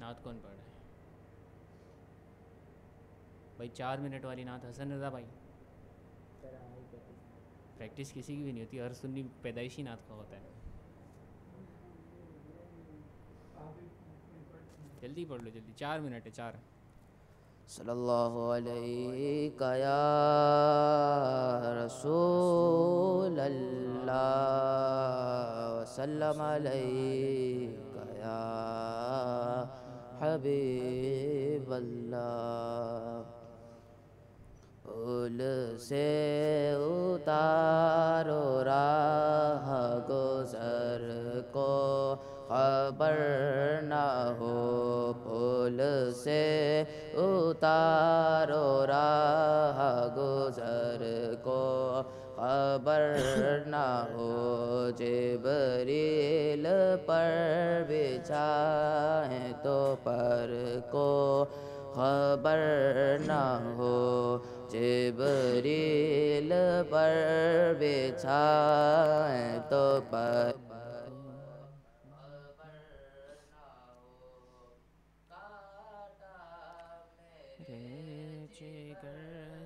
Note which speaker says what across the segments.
Speaker 1: नात कौन पढ़ रहा है भाई चार मिनट वाली नात हसन रजा भाई प्रैक्टिस किसी की भी नहीं होती हर सुन्नी पैदाइशी नात का होता है जल्दी पढ़ लो जल्दी चार मिनट है चार
Speaker 2: सल्लल्लाहु अलैहि या रसूल अल्लाह सल्लम अलैहि या हबीब उल से उतारो राह गुजर को खबर न हो पुल से उतारो राह गुजर को खबर न हो जेबरी खबर न हो जिबरील पर बिछाए तो पर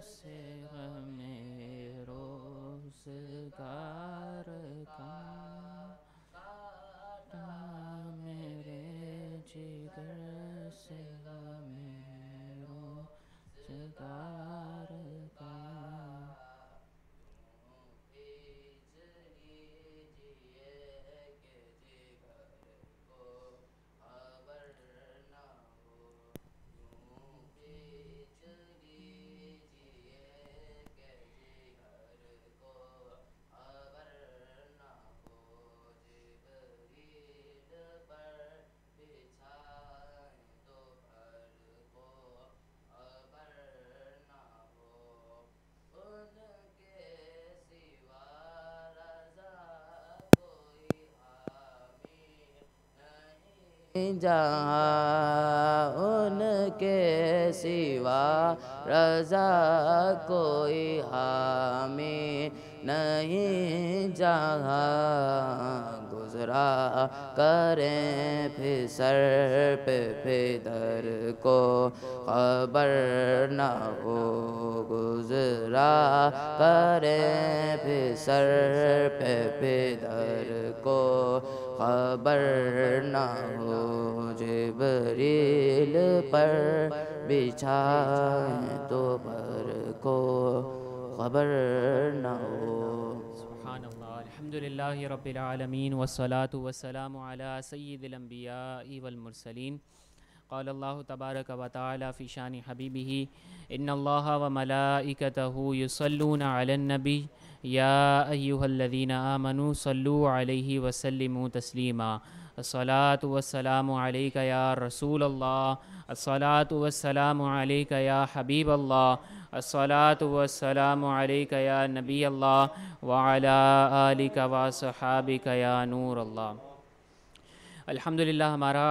Speaker 2: से हमें रोजगार का Bye. जहाँ उनके सिवा रजा कोई हामी नहीं जहाँ गुजरा करें फिर सर पे फिदर को खबर न हो गुजरा करें फिर सर पे फिदर को खबर न हो जबरील पर बिछाए तो भर को खबर न हो
Speaker 1: अलहमदिल्ला रबालमीन वसलात वसलाम सैदम्बिया वलमरसलिन قال الله تبارك وتعالى في شان حبيبه ان الله وملائكته يصلون على النبي يا ايها الذين امنوا صلوا عليه وسلموا تسليما الصلاه والسلام عليك يا رسول الله الصلاه والسلام عليك يا حبيب الله الصلاه والسلام عليك يا نبي الله وعلى اليك وصحابك يا نور الله अल्हम्दुलिल्लाह हमारा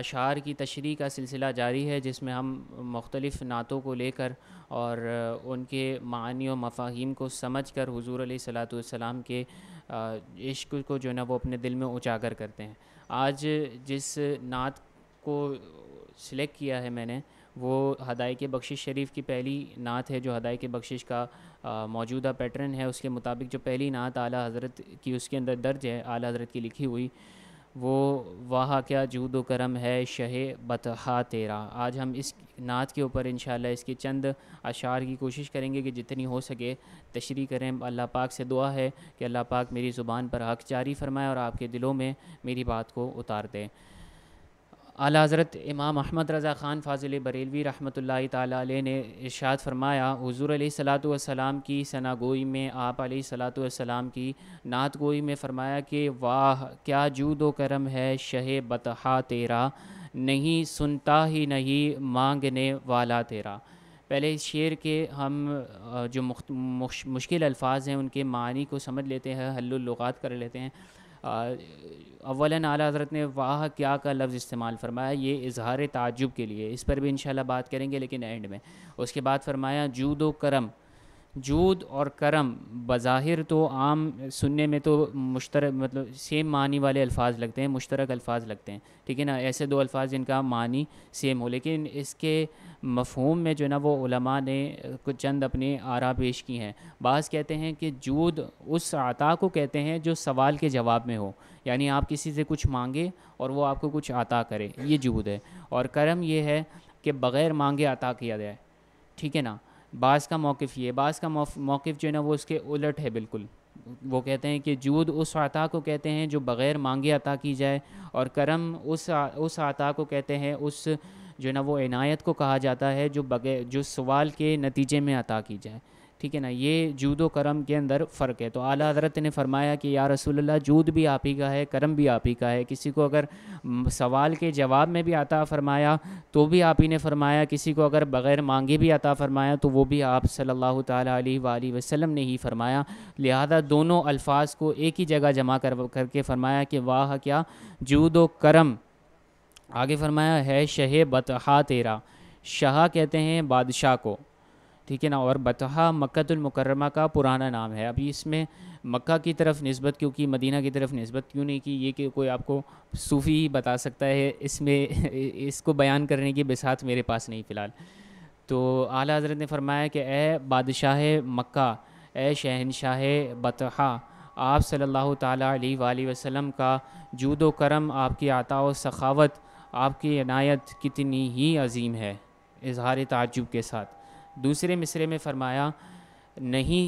Speaker 1: अशार की तशरी का सिलसिला जारी है जिसमें हम मुख्तलिफ़ नातों को लेकर और उनके मानी और मफाहिम को समझ कर हजूर सलाम के इश्क को जो है ना वो अपने दिल में उजागर करते हैं आज जिस नात को सिलेक्ट किया है मैंने वो हदाय के बख्शिश शरीफ की पहली नात है जो हदाय के बख्शिश का मौजूदा पैटर्न है उसके मुताबिक जो पहली नात आला हज़रत की उसके अंदर दर्ज है आला हज़रत की लिखी हुई वो वाह क्या जूद करम है शह बतहा तेरा आज हम इस नात के ऊपर इन इसके चंद अशार की कोशिश करेंगे कि जितनी हो सके तशरी करें अल्लाह पाक से दुआ है कि अल्लाह पाक मेरी ज़ुबान पर हक जारी फरमाए और आपके दिलों में मेरी बात को उतार दें आला हज़रत इमाम अहमद रज़ा ख़ान फाजिल बरेलवी रहमत ताली ने इर्शाद फरमाया हजूर सलाम की सनागोई में आप सलाम की नात गोई में फ़रमाया कि वाह क्या जूद व करम है शह बतहा तेरा नहीं सुनता ही नहीं मांगने वाला तेरा पहले इस शेर के हम जो मुश्किल अल्फाज हैं उनके मानी को समझ लेते हैं हल्लुलुगात कर लेते हैं अवला आला हज़रत ने वाह क्या का लफ्ज़ इस्तेमाल फरमाया ये इजहार ताजुब के लिए इस पर भी इन बात करेंगे लेकिन एंड में उसके बाद फरमाया जूद व करम जूद और करम बज़ाहिर तो आम सुनने में तो मुश्तर मतलब सेम मानी वाले अल्फाज लगते हैं मुश्तरक अल्फाज लगते हैं ठीक है ना ऐसे दो अल्फाज जिनका मानी सेम हो लेकिन इसके मफहूम में जो है ना वो उलमा ने कुछ चंद अपनी आरा पेश की हैं बास कहते हैं कि जूद उस आता को कहते हैं जो सवाल के जवाब में हो यानी आप किसी से कुछ मांगे और वो आपको कुछ आता करे ये जूद है और करम ये है कि बग़ैर मांगे अता किया जाए ठीक है ना बास का मौक़ ये बास का मौक़ जो है ना वो उसके उलट है बिल्कुल वो कहते हैं कि जूद उस आता को कहते हैं जो बग़ैर मांगे अता की जाए और करम उस आ, उस आता को कहते हैं उस जो है ना वो इनायत को कहा जाता है जो बगैर जो सवाल के नतीजे में अता की जाए ठीक है ना ये जूद व करम के अंदर फ़र्क है तो आला हजरत ने फरमाया कि या रसूलुल्लाह जूद भी आप ही का है करम भी आप ही का है किसी को अगर सवाल के जवाब में भी आता फरमाया तो भी आप ही ने फरमाया किसी को अगर बग़ैर मांगे भी आता फरमाया तो वो भी आप सल्लल्लाहु अलैहि वसल्लम ने ही फरमाया लिहाजा दोनों अल्फाज को एक ही जगह जमा कर करके फरमाया कि वाह क्या जूद व करम आगे फरमाया है शह बतहा तेरा शाह कहते हैं बादशाह को ठीक है ना और बतहा मक्तुलमकरमा का पुराना नाम है अभी इसमें मक्का की तरफ नस्बत क्योंकि मदीना की तरफ नस्बत क्यों नहीं की ये कि कोई आपको सूफ़ी ही बता सकता है इसमें इसको बयान करने की बिसात मेरे पास नहीं फ़िलहाल तो आला हज़रत ने फरमाया कि ए बादशाह मक्का ए शहनशाह बतहा आप सल्लल्लाहु ताला अलैहि वसल्लम का जूद करम आपकी आता और सखावत आपकी अनायत कितनी ही अजीम है इजहार ताजुब के साथ दूसरे मिसरे में फरमाया नहीं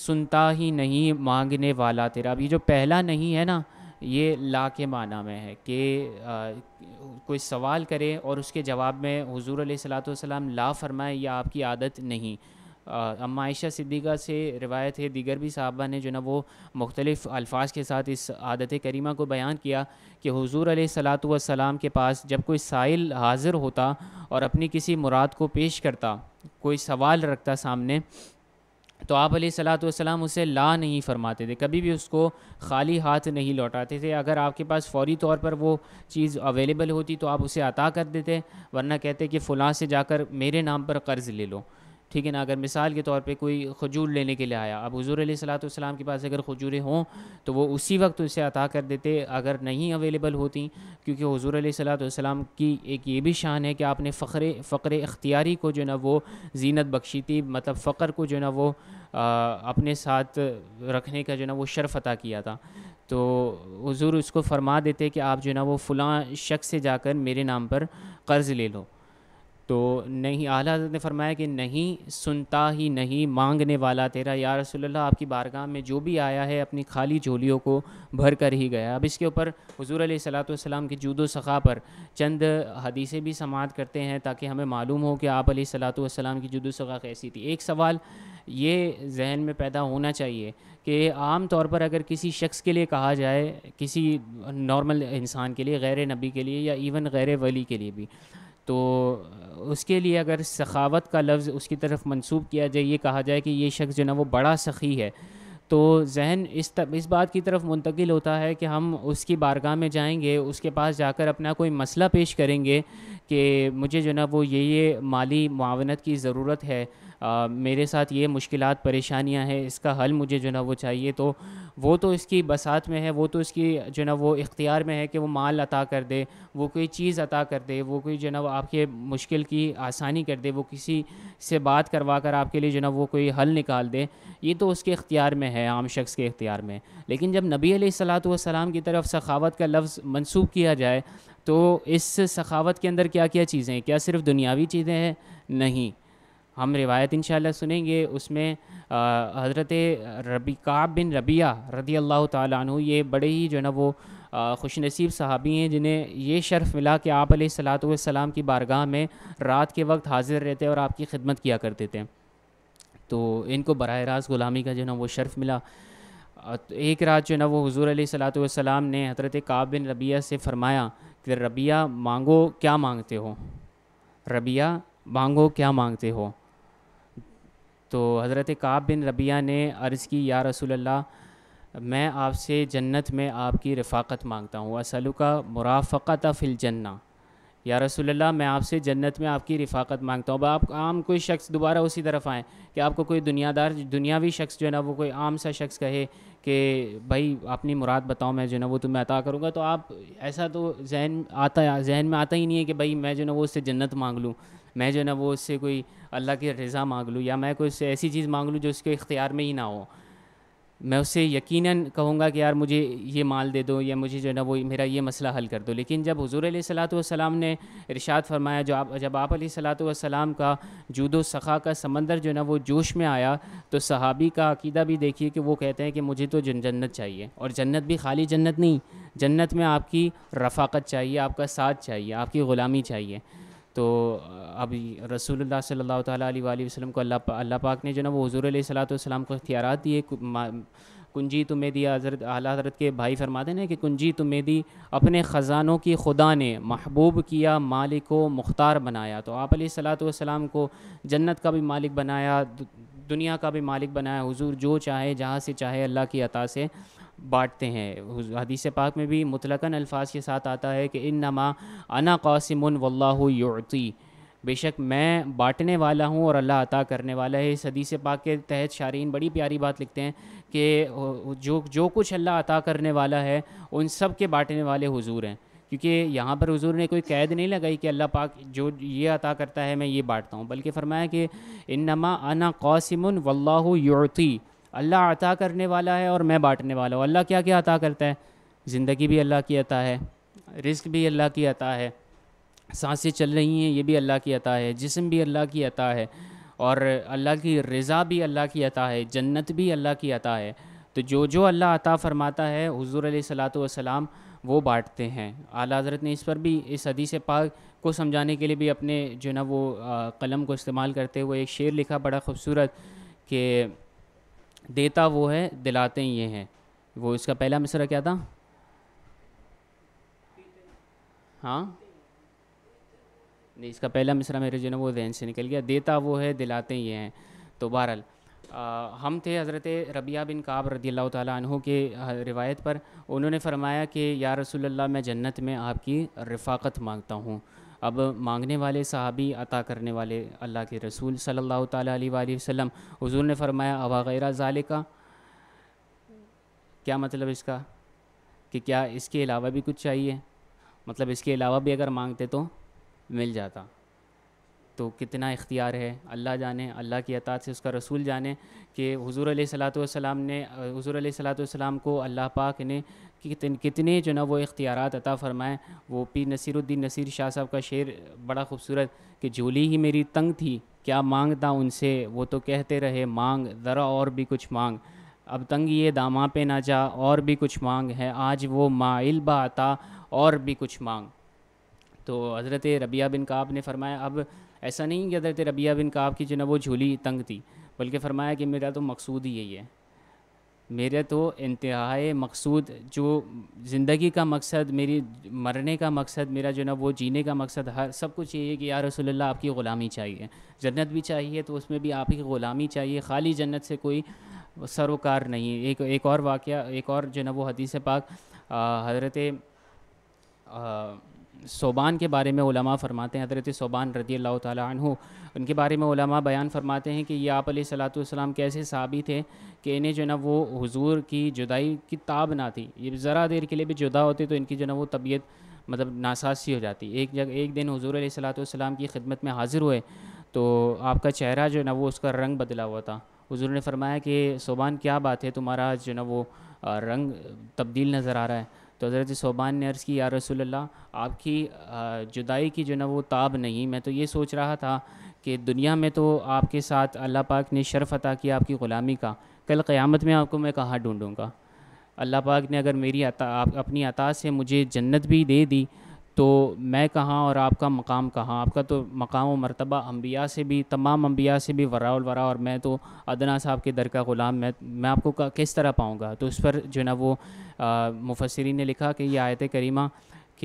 Speaker 1: सुनता ही नहीं मांगने वाला तेरा अब ये जो पहला नहीं है ना ये ला के माना में है कि कोई सवाल करे और उसके जवाब में हजूर सलाम ला फरमाए यह आपकी आदत नहीं अम्मा आयशा सिद्दीक़ा से रिवायत है दीगर भी साहबा ने जो ना वो मुख्तलिफ़ अल्फाज के साथ इस आदत करीमा को बयान किया कि हजूर सलात वसलाम के पास जब कोई साइल हाजिर होता और अपनी किसी मुराद को पेश करता कोई सवाल रखता सामने तो आप सलाम उसे ला नहीं फरमाते थे कभी भी उसको खाली हाथ नहीं लौटाते थे अगर आपके पास फौरी तौर पर वो चीज़ अवेलेबल होती तो आप उसे अता कर देते वरना कहते कि फ़लाँ से जाकर मेरे नाम पर कर्ज़ ले लो ठीक है ना अगर मिसाल के तौर पे कोई खजूर लेने के लिए आया अब हजूर सलाम के पास अगर खजूरें हों तो वो उसी वक्त उसे अता कर देते अगर नहीं अवेलेबल होती क्योंकि हजूर सलाम की एक ये भी शान है कि आपने फ़्रे फ़्र इख्तियारी को जो है ना वो जीनत बख्शी थी मतलब फ़्र को जो है ना वो आ, अपने साथ रखने का जो है ना वो शर्फ़ अता किया था तो हजूर उसको फरमा देते कि आप जो है ना वो फ़लाँ शख्स से जाकर मेरे नाम पर कर्ज़ ले लो तो नहीं आला हजरत ने फरमाया कि नहीं सुनता ही नहीं मांगने वाला तेरा या रसोल्ला आपकी बारगाह में जो भी आया है अपनी खाली झोलियों को भर कर ही गया अब इसके ऊपर हजूर सलाम की जूदो सखा पर चंद हदीसें भी समात करते हैं ताकि हमें मालूम हो कि आप सलाम की जूदो सखा कैसी थी एक सवाल ये जहन में पैदा होना चाहिए कि आम तौर पर अगर किसी शख्स के लिए कहा जाए किसी नॉर्मल इंसान के लिए गैर नबी के लिए या इवन गैर वली के लिए भी तो उसके लिए अगर सखावत का लफ्ज़ उसकी तरफ मंसूब किया जाए ये कहा जाए कि ये शख्स जो ना वो बड़ा सखी है तो जहन इस तब इस बात की तरफ मुंतकिल होता है कि हम उसकी बारगाह में जाएंगे उसके पास जाकर अपना कोई मसला पेश करेंगे कि मुझे जो ना वो ये ये माली मावनत की ज़रूरत है आ, मेरे साथ ये मुश्किल परेशानियाँ हैं इसका हल मुझे जो ना वो चाहिए तो वो तो इसकी बसात में है वो तो इसकी जो ना वो इख्तियार में है कि वो माल अता कर दे वो कोई चीज़ अता कर दे वो कोई जो ना वो आपके मुश्किल की आसानी कर दे वो किसी से बात करवा कर आपके लिए जो ना वो कोई हल निकाल दे ये तो उसके इख्तियार में है आम शख्स के इख्तियार में लेकिन जब नबी सलाम की तरफ सखावत का लफ्ज़ मनसूब किया जाए तो इस सखावत के अंदर क्या क्या चीज़ें हैं क्या सिर्फ दुनियावी चीज़ें हैं नहीं हम रिवायत इन सुनेंगे उसमें हज़रत का बिन रबिया रदी अल्लाह तु ये बड़े ही जो है ना वो खुश नसीब साहबी हैं जिन्हें ये शर्फ़ मिला कि आप सलाम की बारगाह में रात के वक्त हाज़िर रहते और आपकी खिदमत किया करते थे तो इनको बर रास्त ग़ुलामी का जो है ना वो शर्फ़ मिला तो एक रात जो है ना वो हजूर सलाम ने हजरत काब बिन रबिया से फ़रमाया कि रबिया मांगो क्या मांगते हो रबिया मांगो क्या मांगते हो तो हज़रत काब बिन रबिया ने अर्ज़ की या अल्लाह मैं आपसे जन्नत में आपकी रफ़ाक़त मांगता हूँ असलू का मुराफ़त फ़िल जन्ना या अल्लाह मैं आपसे जन्नत में आपकी रफ़ाक़त मांगता हूँ अब आप आम कोई शख्स दोबारा उसी तरफ आएँ कि आपको कोई दुनियादार दुनियावी शख्स जो है ना वो कोई आम सा शख्स कहे कि भाई अपनी मुराद बताओ मैं जो है ना वो तुम्हें अता करूँगा तो आप ऐसा तो जहन आता जहन में आता ही नहीं है कि भाई मैं जो है ना वो उससे जन्नत मांग लूँ मैं जो है ना वो उससे कोई अल्लाह की रज़ा मांग लूँ या मैं कोई ऐसी चीज़ मांग लूँ जो उसके इख्तियार में ही ना हो मैं उससे यकीन कहूँगा कि यार मुझे ये माल दे दो या मुझे जो है ना वो मेरा ये मसला हल कर दो लेकिन जब हजूर सलाम ने इरशाद फरमाया जो आप जब आप सलातम का जूदो सखा का समंदर जो है ना वो जोश में आया तो सहाबी का अकीदा भी देखिए कि वो कहते हैं कि मुझे तो जन्नत चाहिए और जन्नत भी खाली जन्नत नहीं जन्नत में आपकी रफाकत चाहिए आपका साथ चाहिए आपकी ग़ुलामी चाहिए तो अब रसूलुल्लाह सल्लल्लाहु अलैहि वसल्लम को अल्लाह पा, अल्लाह पाक ने जो ना वो हजूर सलाम को अख्तियार दिए कुंजी तुम्हें दी हजरत अला हजरत के भाई फरमाते हैं कि कुंजी तुम्हें दी अपने ख़जानों की खुदा ने महबूब किया मालिक को मुख्तार बनाया तो आप सलाम को जन्नत का भी मालिक बनाया दुनिया का भी मालिक बनाया हुजूर जो चाहे जहाँ से चाहे अल्लाह की अता से बांटते हैं हदीस पाक में भी मुतलकन अल्फाज के साथ आता है कि इन नमा अना कौसम वल्लाती बेशक मैं बाँटने वाला हूँ और अल्लाह अता करने वाला है इस हदीस पाक के तहत शारीन बड़ी प्यारी बात लिखते हैं कि जो जो कुछ अल्लाह अता करने वाला है उन सब के बाँटने वाले हुजूर हैं क्योंकि यहाँ पर हजूर ने कोई कैद नहीं लगाई कि अल्लाह पाक जो ये अता करता है मैं ये बाँटता हूँ बल्कि फ़रमाया कि इन नमा अना कौसम वल्लाती अल्लाह अता करने वाला है और मैं बांटने वाला हूँ अल्लाह क्या क्या अता करता है ज़िंदगी भी अल्लाह की अता है रिस्क भी अल्लाह की अता है सांसें चल रही हैं ये भी अल्लाह की अता है जिसम भी अल्लाह की अता है और अल्लाह की रज़ा भी अल्लाह की अता है जन्नत भी अल्लाह की अता है तो जो जो अल्लाह अता फ़रमाता है हजूर सलात वसलाम वो बांटते हैं आला हज़रत ने इस पर भी इस हदीस पाक को समझाने के लिए भी अपने जो ना वो कलम को इस्तेमाल करते हुए एक शेर लिखा बड़ा खूबसूरत कि देता वो है दिलाते ही ये हैं वो इसका पहला मिसरा क्या था हाँ नहीं इसका पहला मिसरा मेरे जो है वो जहन से निकल गया देता वो है दिलाते ये हैं तो बहरहाल हम थे हज़रत रबिया बिन काब रदी अल्लाह तहों के रिवायत पर उन्होंने फरमाया कि या रसूल अल्लाह मैं जन्नत में आपकी रफ़ाक़त मांगता हूँ अब मांगने वाले सहाबी अता करने वाले अल्लाह के रसूल सल्लल्लाहु अलैहि वसल्लम हुजूर ने फरमाया अवा गैरा ज़ाले का क्या मतलब इसका कि क्या इसके अलावा भी कुछ चाहिए मतलब इसके अलावा भी अगर मांगते तो मिल जाता तो कितना इख्तियार है अल्लाह जाने अल्लाह की अतात से उसका रसूल जाने कि हजूर सलात ने हजूर सलात को अल्लाह पाक ने कि कितने, कितने जो ना वो इख्तियार अता फ़रमाएँ वो पी नसीरुद्दीन नसीर शाह साहब का शेर बड़ा खूबसूरत कि झोली ही मेरी तंग थी क्या मांगता उनसे वो तो कहते रहे मांग ज़रा और भी कुछ मांग अब तंग ये दामा पे ना जा और भी कुछ मांग है आज वो माइल बता और भी कुछ मांग तो हज़रत रबिया बिन काब ने फरमाया अब ऐसा नहीं कि हज़रत रबिया बिन काब की जो ना वो झोली तंग थी बल्कि फरमाया कि मेरा तो मकसूद ही यही है मेरे तो इंतहाए मकसूद जो ज़िंदगी का मकसद मेरी मरने का मकसद मेरा जो ना वो जीने का मकसद हर सब कुछ ये है कि या रसोल्ला आपकी ग़ुलामी चाहिए जन्नत भी चाहिए तो उसमें भी आपकी ग़ुलामी चाहिए खाली जन्नत से कोई सरोकार नहीं एक एक और वाक़ एक और जो ना वो हदीस पाक हज़रत सोबान के बारे में उलमा फरमाते हैं हज़रत सोबान रदी अल्लाह तु उनके बारे में उलमा बयान फरमाते हैं कि ये आप सलाम कैसे साबित थे कि इन्हें जो है ना वो हुजूर की जुदाई की ताब ना थी ये ज़रा देर के लिए भी जुदा होते तो इनकी जो है ना वो तबीयत मतलब नासासी हो जाती एक जगह एक दिन हजूर सलाम की खिदमत में हाजिर हुए तो आपका चेहरा जो है ना वो उसका रंग बदला हुआ था हजूर ने फरमाया कि सोबान क्या बात है तुम्हारा जो है ना वो रंग तब्दील नज़र आ रहा है तो हज़रत सोबान ने अर्ज़ की या रसोल्ला आपकी जुदाई की जो ना वो ताब नहीं मैं तो ये सोच रहा था कि दुनिया में तो आपके साथ अल्लाह पाक ने शर्फ़ अता किया आपकी ग़ुलामी का कल क़यामत में आपको मैं कहाँ ढूँढूँगा अल्लाह पाक ने अगर मेरी अता आप अपनी अता से मुझे जन्नत भी दे दी तो मैं कहाँ और आपका मकाम कहाँ आपका तो मकाम व मरतबा अम्बिया से भी तमाम अम्बिया से भी वराउल वरा और मैं तो अदना साहब के दर का ग़ुलाम मैं मैं आपको किस तरह पाऊँगा तो उस पर जो है ना वो मुफसरी ने लिखा कि यह आयत करीमा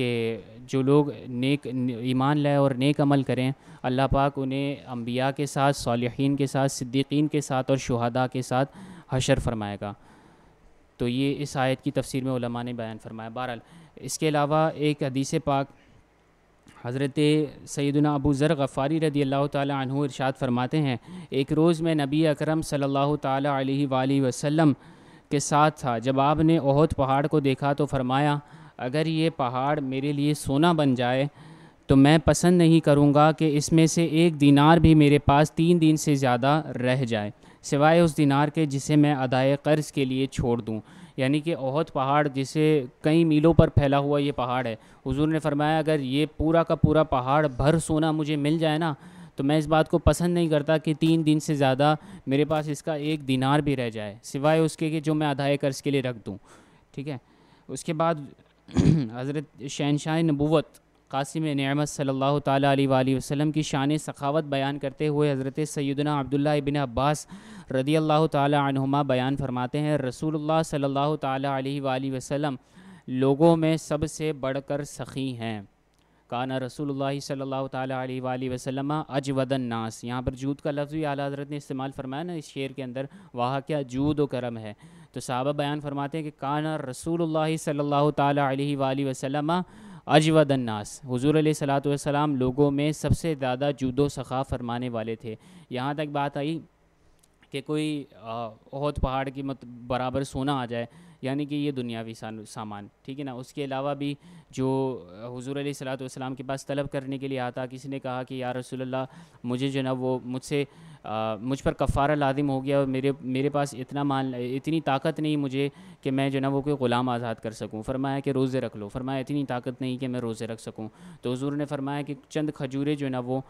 Speaker 1: कि जो लोग नेक ईमान लाए और नेक अमल करें अल्लाह पाक उन्हें अम्बिया के साथ सालहन के साथ सिद्दीकीन के साथ और शहदा के साथ हशर फरमाएगा तो ये इस आयत की तफसीर में उलमा ने बयान फरमाया बहरहाल इसके अलावा एक हदीस पाक हज़रत सैदना अबू ज़र गफ़ारी रदी अल्लाह तहु इरशाद फरमाते हैं एक रोज़ में नबी अकरम सल्लल्लाहु अलैहि वसल्लम के साथ था जब आपने ओहद पहाड़ को देखा तो फरमाया अगर ये पहाड़ मेरे लिए सोना बन जाए तो मैं पसंद नहीं करूँगा कि इसमें से एक दिनार भी मेरे पास तीन दिन से ज़्यादा रह जाए सिवाय उस दिनार के जिसे मैं अदाए कर्ज़ के लिए छोड़ दूँ यानी कि ओहद पहाड़ जिसे कई मीलों पर फैला हुआ ये पहाड़ है हुजूर ने फरमाया अगर ये पूरा का पूरा पहाड़ भर सोना मुझे मिल जाए ना तो मैं इस बात को पसंद नहीं करता कि तीन दिन से ज़्यादा मेरे पास इसका एक दिनार भी रह जाए सिवाय उसके कि जो मैं अदाए कर्ज़ के लिए रख दूँ ठीक है उसके बाद हज़रत शहनशाह नबूत कासिम नमत सल्लल्लाहु तसलम की शान सखावत बयान करते हुए हज़रत सैदना अब्दुल्ला इबिन अब्बास रदी अल्लाह तुमा बयान फरमाते हैं रसूलुल्लाह सल्लल्लाहु तसलम वसल्लम लोगों में सबसे बढ़कर सखी हैं काना रसूलुल्लाह सल्लल्लाहु अलैहि वसल्लम अजवदन नास यहाँ पर जूद का लफ्ज़ भी आला हज़रत ने इस्तेमाल फरमाया ना इस शेर के अंदर वहाँ क्या जूद व करम है तो साहबा बयान फरमाते हैं कि काना रसूल सल्ला अलैहि अजवद अन्नास हजूर सलात लोगों में सबसे ज़्यादा जूदो सखा फरमाने वाले थे यहाँ तक बात आई कि कोई बहुत पहाड़ की मत बराबर सोना आ जाए यानी कि ये दुनियावी सामान ठीक है ना उसके अलावा भी जो हजूर वसलाम के पास तलब करने के लिए आता किसी ने कहा कि या रसोल्ला मुझे जो ना वो मुझसे मुझ पर कफ़ारा लादिम हो गया और मेरे मेरे पास इतना माल इतनी ताकत नहीं मुझे कि मैं जो ना वो कोई ग़ुलाम आज़ाद कर सकूँ फरमाया कि रोज़े रख लो फरमाया इतनी ताकत नहीं कि मैं रोज़े रख सकूँ तो हज़ू ने फरमाया कि चंद खजूरें जो ना वो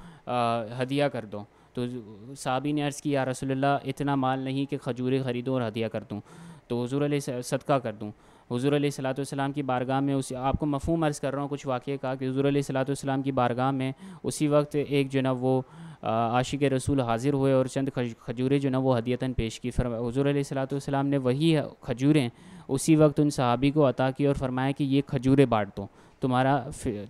Speaker 1: हदिया कर दो तो साहबी ने अर्ज़ किया रसोल्ला इतना माल नहीं कि खजूरें ख़रीदूँ और हदिया कर दूँ तो हजूर सदका कर दूँ हजूर सलाम की बारगाह में उस आपको मफहम अर्ज़ कर रहा हूँ कुछ वाक़े का कि हजूर सलाम की बारगाह में उसी वक्त एक जो ना वो आशिक रसूल हाज़िर हुए और चंद खजूरें जो ना वो हदीयता पेश की फरमा हजूर सलाम ने वही खजूरें उसी वक्त उन सहाबी को अता की और फरमाया कि ये खजूरें बाँट दो तुम्हारा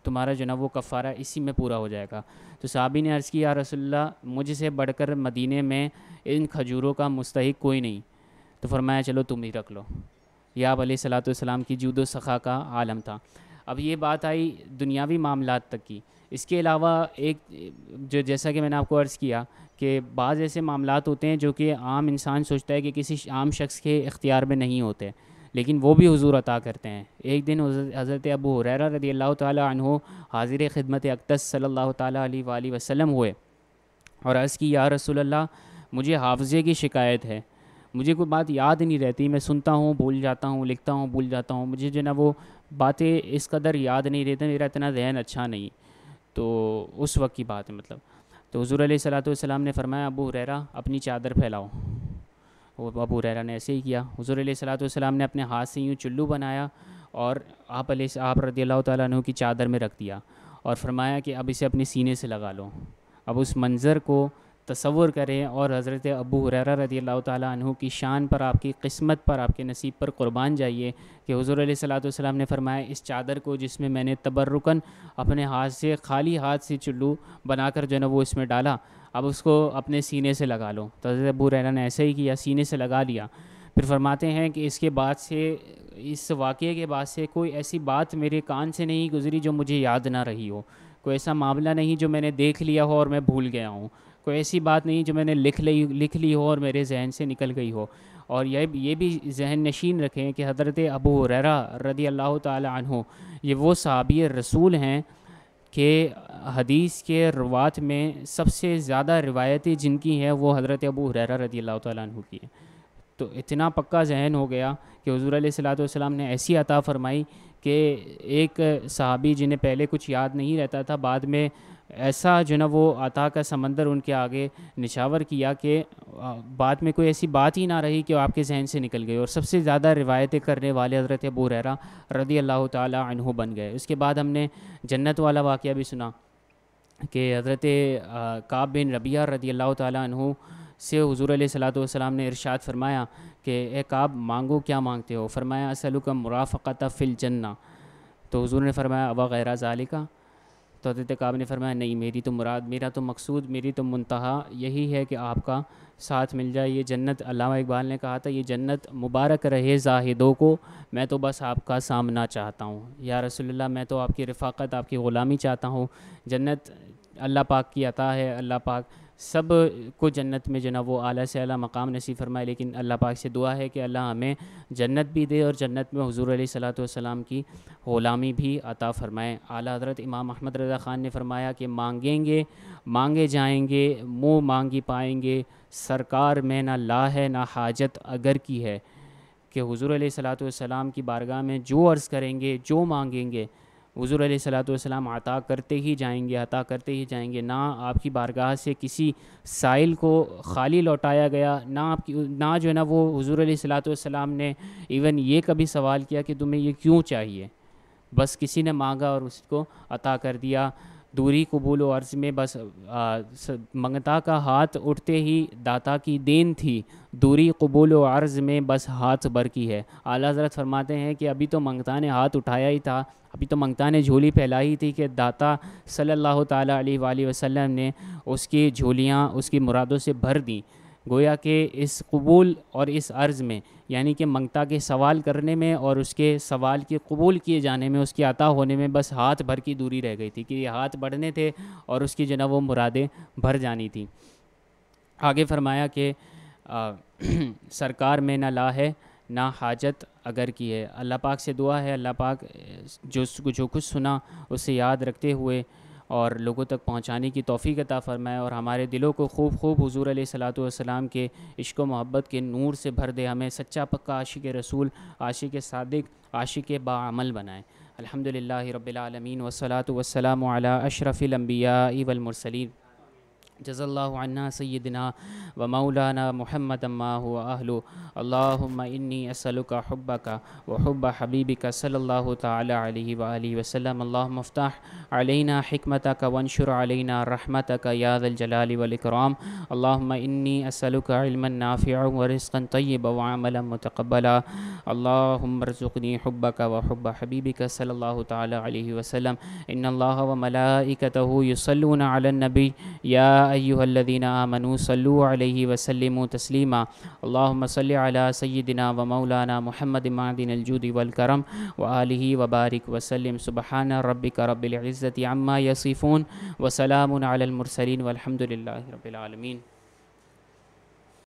Speaker 1: तुम्हारा जो ना वो कफ़ारा इसी में पूरा हो जाएगा तो साहबी ने अर्ज़ किया रसोल्ला मुझसे बढ़कर मदीने में इन खजूरों का मुस्तक कोई नहीं तो फरमाया चलो तुम ही रख लो या आप सलाम की जूदो सखा का आलम था अब ये बात आई दुनियावी मामला तक की इसके अलावा एक जो जैसा कि मैंने आपको अर्ज़ किया कि बाज़ ऐसे मामला होते हैं जो कि आम इंसान सोचता है कि किसी आम शख्स के इख्तियार में नहीं होते लेकिन वो भी हुजूर अता करते हैं एक दिन हज़रत अबू हुररा रदी अल्लाह तु हाजिर खिदमत अक्तस सल्लल्लाहु अलैहि वसल्लम हुए और अर्ज़ की या रसूल मुझे हाफजे की शिकायत है मुझे कोई बात याद नहीं रहती मैं सुनता हूँ भूल जाता हूँ लिखता हूँ भूल जाता हूँ मुझे जो ना वो बातें इस कदर याद नहीं रहती मेरा इतना जहन अच्छा नहीं तो उस वक्त की बात है मतलब तो हजूर सलाम ने फरमाया अबू हुररा अपनी चादर फैलाओ और अबू रैरा ने ऐसे ही किया हजूर सलाम ने अपने हाथ से यूँ चुल्लू बनाया और आप आप रदी अल्लाह तु की चादर में रख दिया और फरमाया कि अब इसे अपने सीने से लगा लो अब उस मंज़र को तस्वुर करें और हज़रत अबू हुर रदी अल्लाह की शान पर आपकी किस्मत पर आपके नसीब पर कुर्बान जाइए कि हज़ूर सलाम ने फरमाया इस चादर को जिसमें मैंने तबरुकन अपने हाथ से खाली हाथ से चुल्लू बनाकर जो है ना वो इसमें डाला अब उसको अपने सीने से लगा लो तो हज़रत अबू रैरा ने ऐसे ही किया सीने से लगा लिया फिर फरमाते हैं कि इसके बाद से इस वाक़े के बाद से कोई ऐसी बात मेरे कान से नहीं गुजरी जो मुझे याद ना रही हो कोई ऐसा मामला नहीं जो मैंने देख लिया हो और मैं भूल गया हूँ कोई ऐसी बात नहीं जो मैंने लिख ली लिख ली हो और मेरे जहन से निकल गई हो और ये ये भी जहन नशीन रखें कि हज़रत अबू हुररा रदी अल्लाह तहों ये वो सहाबी रसूल हैं कि हदीस के रवात में सबसे ज़्यादा रिवायतें जिनकी हैं वो हज़रत अबू हुररा रदी अल्लाह तहों की हैं तो इतना पक्का जहन हो गया कि हजूर सलाम ने ऐसी अता फ़रमाई कि एक सहाबी जिन्हें पहले कुछ याद नहीं रहता था बाद में ऐसा जो ना वो आता का समंदर उनके आगे निशावर किया कि बाद में कोई ऐसी बात ही ना रही कि आपके जहन से निकल गई और सबसे ज़्यादा रिवायतें करने वाले हज़रत अबू रहरा रदी अल्लाह तहु बन गए उसके बाद हमने जन्नत वाला वाक़ भी सुना कि हज़रत काब बिन रबिया रदी अल्लाह तहु से हजूर सलाम ने इरशाद फरमाया कि ए काब मांगो क्या मांगते हो फरमाया असलुकम मुराफ़त फ़िल जन्ना तो हजूर ने फरमाया अबा गैरा ज़ालिका तो हजरत काब ने फरमाया नहीं मेरी तो मुराद मेरा तो मकसूद मेरी तो मुंतहा यही है कि आपका साथ मिल जाए ये जन्नत अलामा इकबाल ने कहा था ये जन्नत मुबारक रहे जाहिदों को मैं तो बस आपका सामना चाहता हूँ या रसोल्ला मैं तो आपकी रफ़ाक़त आपकी ग़ुलामी चाहता हूँ जन्नत अल्लाह पाक की अता है अल्लाह पाक सब को जन्नत में जो ना वो आला से आला मकाम नसीब फरमाए लेकिन अल्लाह पाक से दुआ है कि अल्लाह हमें जन्नत भी दे और जन्नत में हजूर सलाम की ग़ुलामी भी अता फ़रमाए आला हजरत इमाम अहमद रज़ा ख़ान ने फरमाया कि मांगेंगे मांगे जाएंगे मुँह मांगी पाएंगे सरकार में ना ला है ना हाजत अगर की है कि हजूर सलाम की बारगाह में जो अर्ज़ करेंगे जो मांगेंगे हजूर सलाम अता करते ही जाएंगे अता करते ही जाएंगे ना आपकी बारगाह से किसी साइल को खाली लौटाया गया ना आपकी ना जो है ना वो हजूर सलाम ने इवन ये कभी सवाल किया कि तुम्हें ये क्यों चाहिए बस किसी ने मांगा और उसको अता कर दिया दूरी कबूल अर्ज में बस आ, मंगता का हाथ उठते ही दाता की देन थी दूरी कबूल अर्ज में बस हाथ भर की है आला हजरत फरमाते हैं कि अभी तो मंगता ने हाथ उठाया ही था अभी तो मंगता ने झोली फैलाई थी कि दाता सल्लल्लाहु अलैहि वसल्लम ने उसकी झोलियाँ उसकी मुरादों से भर दी गोया कि इस कबूल और इस अर्ज़ में यानी कि मंगता के सवाल करने में और उसके सवाल के कबूल किए जाने में उसकी अता होने में बस हाथ भर की दूरी रह गई थी कि ये हाथ बढ़ने थे और उसकी जो वो मुरादें भर जानी थी आगे फरमाया कि सरकार में ना ला है ना हाजत अगर की है अल्लाह पाक से दुआ है अल्लाह पाक जो जो कुछ सुना उसे याद रखते हुए और लोगों तक पहुँचाने की तोफ़ी अता फ़रमाए और हमारे दिलों को खूब खूब हजूर सलाम के इश्क मोहब्बत के नूर से भर दे हमें सच्चा पक्का आशिक रसूल आशिक सदक आशिक बामल बनाए अलहमदिल्ला रबालमीन वसलात वसलाम अला अशरफ़िलम्बिया वलमरसलिन जज़ल्ला सैदिना व मौलाना महमद अम्मा अहलू अल्लाम इन्नी असलुका हब्बा का व हब्ब हबीबी का सल्ला तली वसलम अल्लाफ़ाह अलैना हमत का वनशर अलैना रहमत का यादल वलकराम अल्लाम इन्नी असलुका इलमनाफ़िया वरस्कन तयब वामल मतकबला अल्लामरज़ुकनी हब्बा का व हब्ब हबीबी का सल्ला तली वसलम इन अल्लाह व मलाइकतहु यसलून अलनबी या أيها الذين آمنوا صلوا عليه وسلموا تسليما اللهم صل على سيدنا ومولانا محمد معدن الجود والكرم وآله وبارك وسلم سبحان ربك رب العزة عما يصفون وسلام على المرسلين والحمد لله رب العالمين